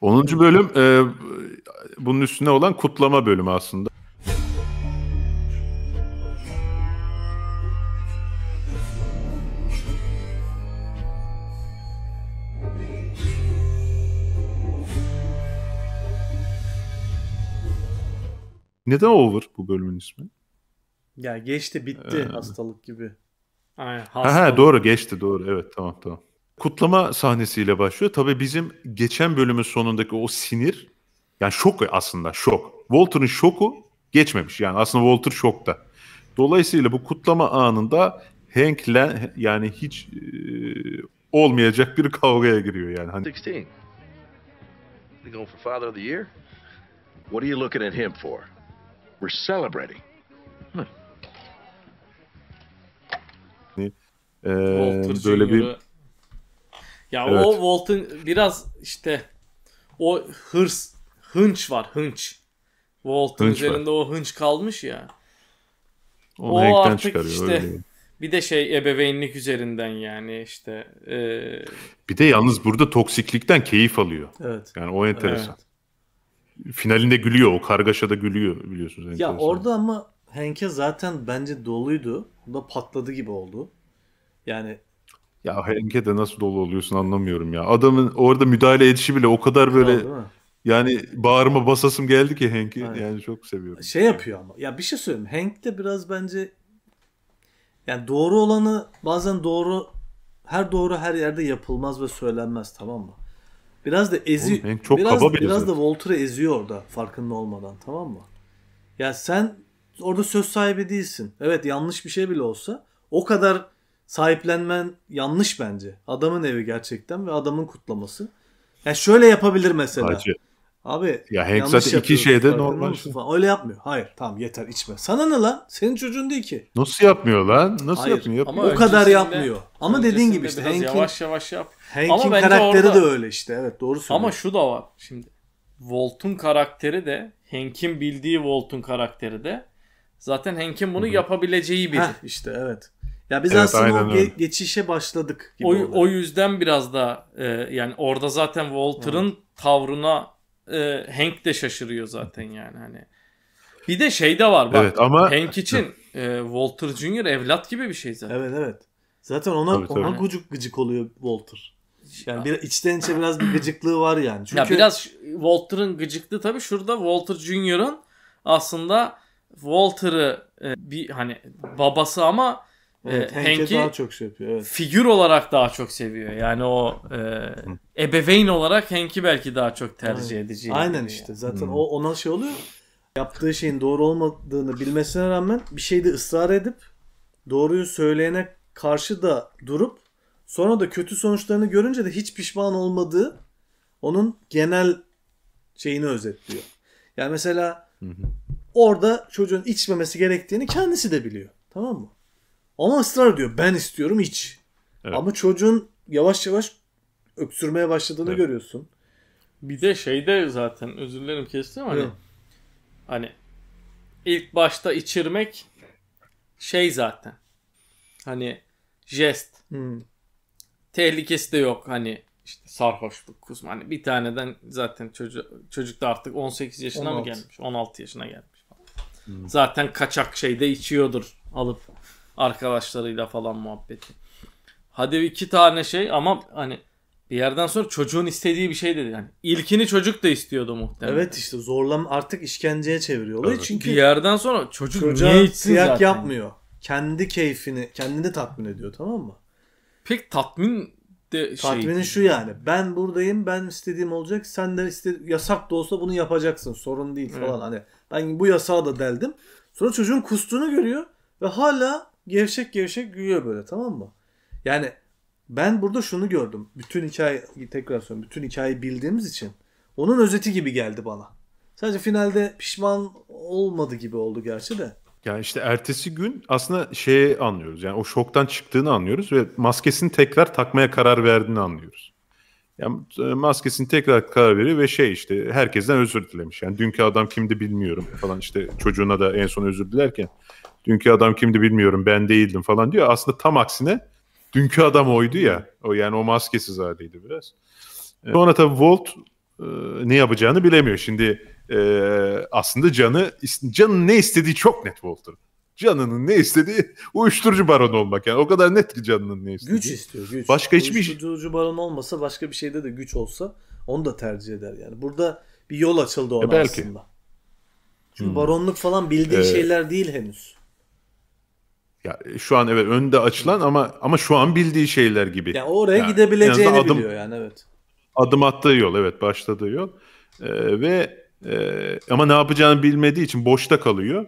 10. bölüm e, bunun üstüne olan kutlama bölümü aslında. Neden over bu bölümün ismi? Ya geçti bitti ee... hastalık gibi. Aynen, hastalık. Ha, ha, doğru geçti doğru evet tamam tamam kutlama sahnesiyle başlıyor. Tabii bizim geçen bölümün sonundaki o sinir yani şok aslında şok. Walter'ın şoku geçmemiş. Yani aslında Walter şokta. Dolayısıyla bu kutlama anında Hank'le yani hiç e, olmayacak bir kavgaya giriyor yani. Hani... 16. going for father of the year? What are you looking at him for? We're celebrating. Hmm. Ee, hani, Walter böyle bir ya evet. o Walt'ın biraz işte o hırs, hınç var hınç. Walt'ın üzerinde var. o hınç kalmış ya. Onu o artık işte öyle. bir de şey ebeveynlik üzerinden yani işte. E... Bir de yalnız burada toksiklikten keyif alıyor. Evet. Yani o enteresan. Evet. Finalinde gülüyor o kargaşada gülüyor biliyorsunuz. Enteresan. Ya orada ama Henk'e zaten bence doluydu. o da patladı gibi oldu. Yani ya Henke de nasıl dolu oluyorsun anlamıyorum ya. Adamın orada müdahale edişi bile o kadar böyle Kral, yani bağırma basasım geldi ki Henk'i. Yani çok seviyorum. Şey yapıyor ama. Ya bir şey söyleyeyim. Henk de biraz bence yani doğru olanı bazen doğru her doğru her yerde yapılmaz ve söylenmez tamam mı? Biraz da ezi Oğlum, çok biraz, kaba biraz da Walter'ı eziyor orada farkında olmadan tamam mı? Ya sen orada söz sahibi değilsin. Evet yanlış bir şey bile olsa o kadar sahiplenmen yanlış bence. Adamın evi gerçekten ve adamın kutlaması. Yani şöyle yapabilir mesela. Hacı. Abi ya Hank zaten iki şeyde normal. Falan. Öyle yapmıyor. Hayır tamam yeter içme. Sana ne lan? Senin çocuğun değil ki. Nasıl yapmıyor lan? Nasıl Hayır, yapmıyor? Ama o kadar yapmıyor. Ama dediğin gibi işte Hank'in yavaş yavaş yap. Hank'in karakteri orada... de öyle işte. Evet doğru söylüyorsun. Ama şu da var şimdi. Volt'un karakteri de Hank'in bildiği Volt'un karakteri de zaten Hank'in bunu Hı-hı. yapabileceği biri. işte evet. Ya biz evet, aslında o ge- geçişe başladık. o, o yüzden biraz da e, yani orada zaten Walter'ın hmm. tavrına e, Hank de şaşırıyor zaten yani hani. Bir de şey de var bak. Evet, ama... Hank için e, Walter Jr. evlat gibi bir şey zaten. Evet evet. Zaten ona tabii, tabii. ona gıcık gıcık oluyor Walter. Yani bir, içten içe biraz bir gıcıklığı var yani. Çünkü... Ya biraz Walter'ın gıcıklığı tabii şurada Walter Jr.'ın aslında Walter'ı e, bir hani babası ama Evet, Hank'i daha çok seviyor. Şey evet. Figür olarak daha çok seviyor. Yani o e, ebeveyn olarak Hank'i belki daha çok tercih Aynen. edeceği. Aynen işte. Yani. Zaten hmm. o ona şey oluyor. Yaptığı şeyin doğru olmadığını bilmesine rağmen bir şeyde ısrar edip doğruyu söyleyene karşı da durup sonra da kötü sonuçlarını görünce de hiç pişman olmadığı onun genel şeyini özetliyor. Yani mesela hı orada çocuğun içmemesi gerektiğini kendisi de biliyor. Tamam mı? Ama ısrar ediyor. Ben istiyorum hiç Evet. Ama çocuğun yavaş yavaş öksürmeye başladığını evet. görüyorsun. Bir de şeyde zaten özür dilerim kestim hani hani ilk başta içirmek şey zaten. Hani jest. Hmm. Tehlikesi de yok hani işte sarhoşluk kusma. Hani bir taneden zaten çocuk çocuk da artık 18 yaşına 16. mı gelmiş? 16 yaşına gelmiş. Hmm. Zaten kaçak şeyde içiyordur alıp arkadaşlarıyla falan muhabbeti. Hadi iki tane şey ama hani bir yerden sonra çocuğun istediği bir şey dedi yani. ilkini çocuk da istiyordu muhtemelen. Evet işte zorlam artık işkenceye çeviriyorlar. Evet. Çünkü bir yerden sonra çocuk niye içsin kıyak zaten? yapmıyor. Kendi keyfini, kendini tatmin ediyor tamam mı? Pek tatmin de şey. Tatminin şu yani. Ben buradayım, ben istediğim olacak. Sen de iste yasak da olsa bunu yapacaksın. Sorun değil falan. Evet. Hani ben bu yasağı da deldim. Sonra çocuğun kustuğunu görüyor ve hala gevşek gevşek gülüyor böyle tamam mı? Yani ben burada şunu gördüm. Bütün hikaye tekrar söylüyorum. Bütün hikayeyi bildiğimiz için onun özeti gibi geldi bana. Sadece finalde pişman olmadı gibi oldu gerçi de. Yani işte ertesi gün aslında şeyi anlıyoruz. Yani o şoktan çıktığını anlıyoruz ve maskesini tekrar takmaya karar verdiğini anlıyoruz. Yani e, maskesini tekrar karar veriyor ve şey işte herkesten özür dilemiş. Yani dünkü adam kimdi bilmiyorum falan işte çocuğuna da en son özür dilerken dünkü adam kimdi bilmiyorum ben değildim falan diyor. Aslında tam aksine dünkü adam oydu ya. O yani o maskesiz haliydi biraz. E, sonra tabii Volt e, ne yapacağını bilemiyor. Şimdi e, aslında canı canın ne istediği çok net Volt'un. Canının ne istediği uyuşturucu baronu olmak yani. O kadar net ki canının ne istediği. Güç istiyor güç. Başka hiçbir şey- Uyuşturucu baronu olmasa başka bir şeyde de güç olsa onu da tercih eder yani. Burada bir yol açıldı ona e belki. aslında. Çünkü hmm. baronluk falan bildiği ee... şeyler değil henüz. Ya e, şu an evet önde açılan ama ama şu an bildiği şeyler gibi. Yani oraya yani, gidebileceğini yani adım, biliyor yani evet. Adım attığı yol evet başladığı yol. Ee, ve e, ama ne yapacağını bilmediği için boşta kalıyor.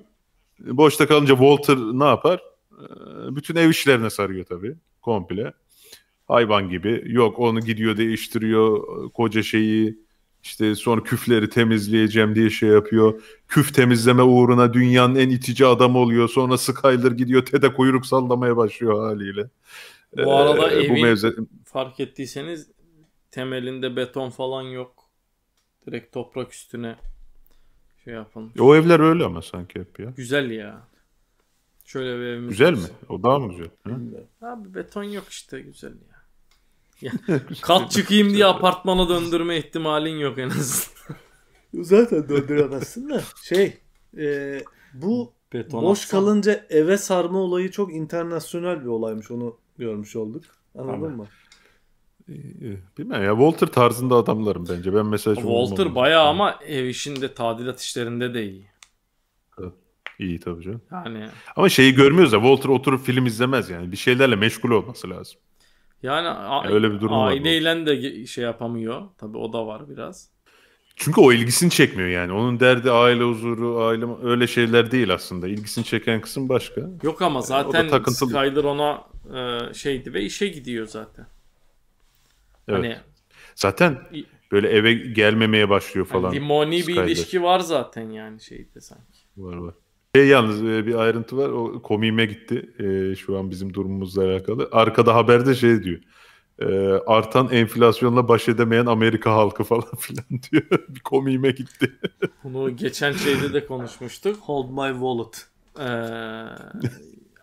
Boşta kalınca Walter ne yapar? Ee, bütün ev işlerine sarıyor tabii komple. Hayvan gibi. Yok onu gidiyor değiştiriyor e, koca şeyi işte sonra küfleri temizleyeceğim diye şey yapıyor. Küf temizleme uğruna dünyanın en itici adamı oluyor. Sonra Skyler gidiyor Ted'e kuyruk sallamaya başlıyor haliyle. Bu arada ee, evin bu mevze... fark ettiyseniz temelinde beton falan yok. Direkt toprak üstüne şey yapılmış. O evler öyle ama sanki hep ya. Güzel ya. Şöyle bir evimiz. Güzel olsa. mi? O daha mı güzel? Hı? Abi beton yok işte güzel ya. Kat çıkayım diye apartmana döndürme ihtimalin yok en azından. Zaten döndüremezsin de. Şey e, bu Beton boş atsan. kalınca eve sarma olayı çok internasyonel bir olaymış. Onu görmüş olduk. Anladın Abi. mı? Bilmem ya Walter tarzında adamlarım bence. Ben mesela çok Walter olmamam. bayağı ama ev işinde tadilat işlerinde de iyi. İyi tabii canım. Yani... Ama şeyi görmüyoruz ya. Walter oturup film izlemez yani. Bir şeylerle meşgul olması lazım. Yani öyle bir durum aileyle var. de şey yapamıyor. Tabii o da var biraz. Çünkü o ilgisini çekmiyor yani. Onun derdi aile huzuru, aile öyle şeyler değil aslında. İlgisini çeken kısım başka. Yok ama e, zaten yani takıntılı. Skyler ona e, şeydi ve işe gidiyor zaten. Evet. Hani zaten böyle eve gelmemeye başlıyor hani falan. Yani limoni bir ilişki var zaten yani şeyde sanki. Var var. Şey yalnız e, bir ayrıntı var. O komiğime gitti. E, şu an bizim durumumuzla alakalı. Arkada haberde şey diyor. E, artan enflasyonla baş edemeyen Amerika halkı falan filan diyor. bir komiğime gitti. Bunu geçen şeyde de konuşmuştuk. Hold my wallet. Ee,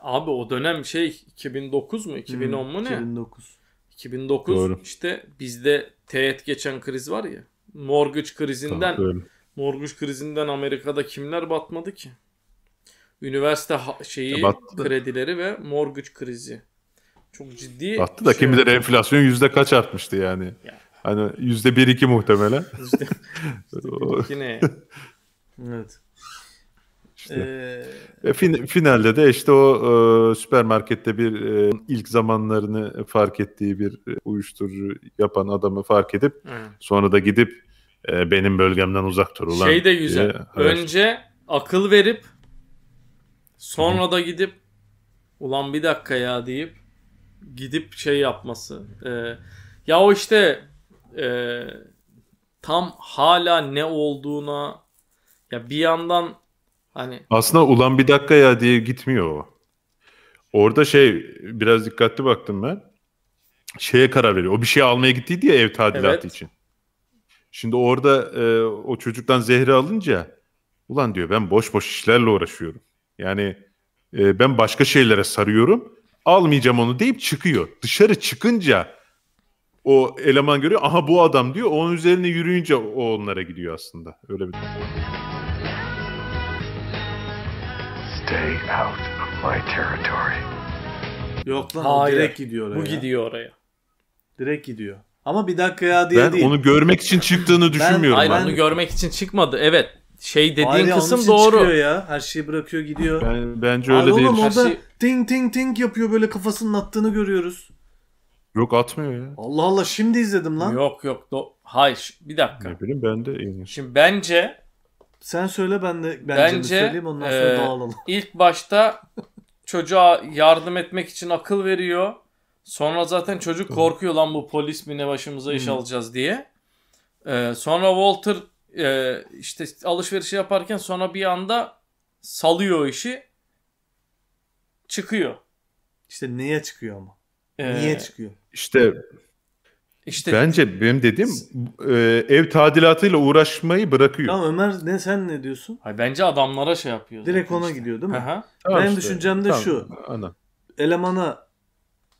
abi o dönem şey 2009 mu 2010 hmm, mu ne? 2009. Hmm, 2009 Doğru. işte bizde teğet geçen kriz var ya. Mortgage krizinden tamam, öyle. mortgage krizinden Amerika'da kimler batmadı ki? Üniversite şeyi e, battı. kredileri ve mortgage krizi. Çok ciddi. Battı da şey kim bilir enflasyon yüzde kaç artmıştı yani. yani. Hani yüzde bir iki muhtemelen. Yüzde ne? evet. İşte. Ee... E, finalde de işte o e, süpermarkette bir e, ilk zamanlarını fark ettiği bir e, uyuşturucu yapan adamı fark edip Hı. sonra da gidip e, benim bölgemden uzak dur ulan. Şey de güzel. Diye, Önce akıl verip Sonra da gidip ulan bir dakika ya deyip gidip şey yapması. Ee, ya o işte e, tam hala ne olduğuna ya bir yandan hani aslında ulan bir dakika ya diye gitmiyor o. Orada şey biraz dikkatli baktım ben. Şeye karar veriyor. O bir şey almaya gittiydi ya ev tadilatı evet. için. Şimdi orada e, o çocuktan zehri alınca ulan diyor ben boş boş işlerle uğraşıyorum. Yani e, ben başka şeylere sarıyorum. Almayacağım onu deyip çıkıyor. Dışarı çıkınca o eleman görüyor. Aha bu adam diyor. Onun üzerine yürüyünce o onlara gidiyor aslında. Öyle bir Stay out of my territory. Yok lan Hayır. o direkt gidiyor oraya. Bu gidiyor oraya. Direkt gidiyor. Ama bir dakika ya diye ben değil. Ben onu görmek için çıktığını düşünmüyorum. Ben, hayır onu görmek için çıkmadı. Evet şey dediğin Aile kısım doğru. ya. Her şeyi bırakıyor gidiyor. Ben, bence öyle Abi değil. Oğlum, orada şey... ting ting ting yapıyor böyle kafasının attığını görüyoruz. Yok atmıyor ya. Allah Allah şimdi izledim lan. Yok yok. Do- Hayır bir dakika. Ne bileyim ben de iyi. Şimdi bence sen söyle ben de bence, bence söyleyeyim ondan sonra e, dağılalım. İlk başta çocuğa yardım etmek için akıl veriyor. Sonra zaten çocuk korkuyor lan bu polis mi ne başımıza iş hmm. alacağız diye. Ee, sonra Walter e, işte alışverişi yaparken sonra bir anda salıyor o işi çıkıyor. İşte neye çıkıyor ama? Ee, Niye çıkıyor? İşte işte bence benim dediğim e, ev tadilatıyla uğraşmayı bırakıyor. Tamam Ömer ne sen ne diyorsun? Hayır, bence adamlara şey yapıyor. Direkt ona işte. gidiyor değil mi? Tamam benim işte. düşüncem de tamam. şu. Anladım. Elemana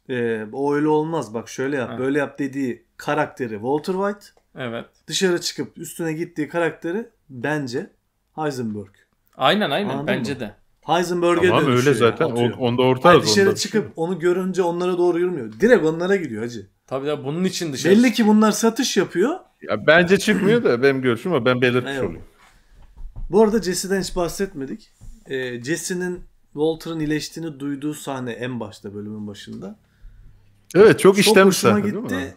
e, o öyle olmaz bak şöyle yap ha. böyle yap dediği karakteri Walter White Evet. Dışarı çıkıp üstüne gittiği karakteri bence Heisenberg. Aynen aynen Anladın bence mı? de. Heisenberg'e tamam, dönüşüyor. öyle zaten. Yani, o, onda orta Hayır, hani Dışarı onda. çıkıp şey. onu görünce onlara doğru yürümüyor. Direkt onlara gidiyor hacı. Tabii ya bunun için dışarı. Belli ki bunlar satış yapıyor. Ya bence çıkmıyor da benim görüşüm ama ben belirtmiş evet. olayım. Bu arada Jesse'den hiç bahsetmedik. Ee, Jesse'nin Walter'ın iyileştiğini duyduğu sahne en başta bölümün başında. Evet çok, çok işlemsel. Çok hoşuma gitti.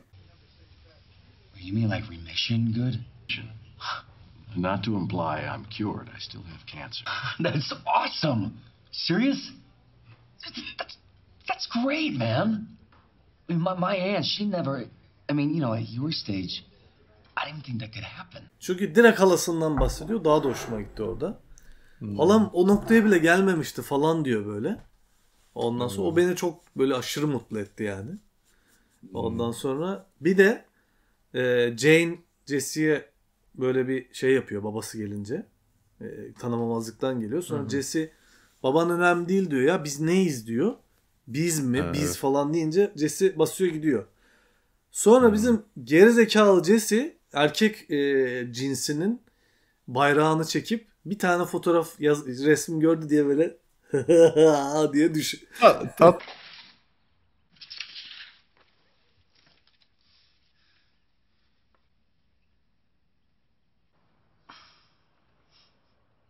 You mean like remission good? Not to imply I'm cured. I still have cancer. that's awesome. Serious? That's, that's, that's great, man. I mean, my, my aunt, she never... I mean, you know, at your stage, I didn't think that could happen. Çünkü direkt halasından bahsediyor. Daha da hoşuma gitti orada. Hmm. Halam o noktaya bile gelmemişti falan diyor böyle. Ondan sonra hmm. o beni çok böyle aşırı mutlu etti yani. Hmm. Ondan hmm. sonra bir de e, Jane Jesse'ye böyle bir şey yapıyor babası gelince. E, tanımamazlıktan geliyor. Sonra Hı-hı. Jesse baban önemli değil diyor ya biz neyiz diyor. Biz mi evet. biz falan deyince Jesse basıyor gidiyor. Sonra Hı-hı. bizim gerizekalı Jesse erkek e, cinsinin bayrağını çekip bir tane fotoğraf yaz, resmi gördü diye böyle diye düş. Tat,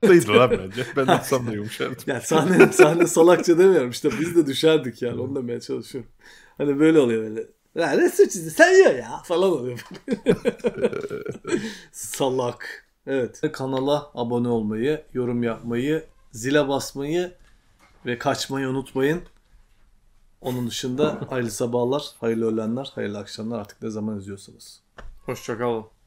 Yumuşaktaydı lan bence. Ben de da yumuşardım. yani sahne, sahne salakça demiyorum. İşte biz de düşerdik yani. Onu demeye çalışıyorum. Hani böyle oluyor böyle. Ya ne suç sen ya ya falan oluyor. Salak. Evet. Kanala abone olmayı, yorum yapmayı, zile basmayı ve kaçmayı unutmayın. Onun dışında hayırlı sabahlar, hayırlı öğlenler, hayırlı akşamlar artık ne zaman izliyorsanız. Hoşçakalın.